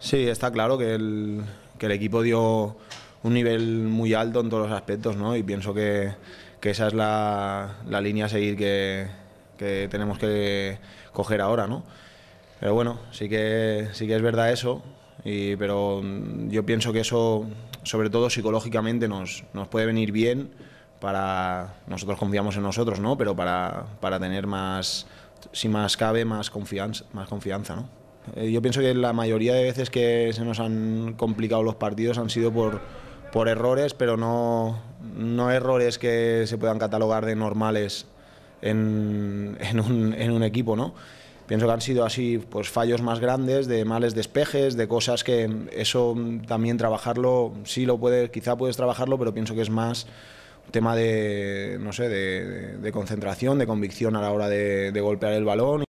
Sí, está claro que el, equipo dio un nivel muy alto en todos los aspectos, ¿no? Y pienso que, esa es la, línea a seguir que, tenemos que coger ahora, ¿no? Pero bueno, sí que, sí que es verdad eso, y, pero yo pienso que eso, sobre todo psicológicamente, nos, puede venir bien para... Nosotros confiamos en nosotros, ¿no? Pero para, para tener más, si más cabe, más confianza, más confianza ¿no? Eh, yo pienso que la mayoría de veces que se nos han complicado los partidos han sido por, por errores, pero no, no errores que se puedan catalogar de normales en, un, en un equipo, ¿no? Pienso que han sido así pues, fallos más grandes, de males despejes, de cosas que eso también trabajarlo, sí lo puedes, quizá puedes trabajarlo, pero pienso que es más un tema de, no sé, de, concentración, de convicción a la hora de golpear el balón.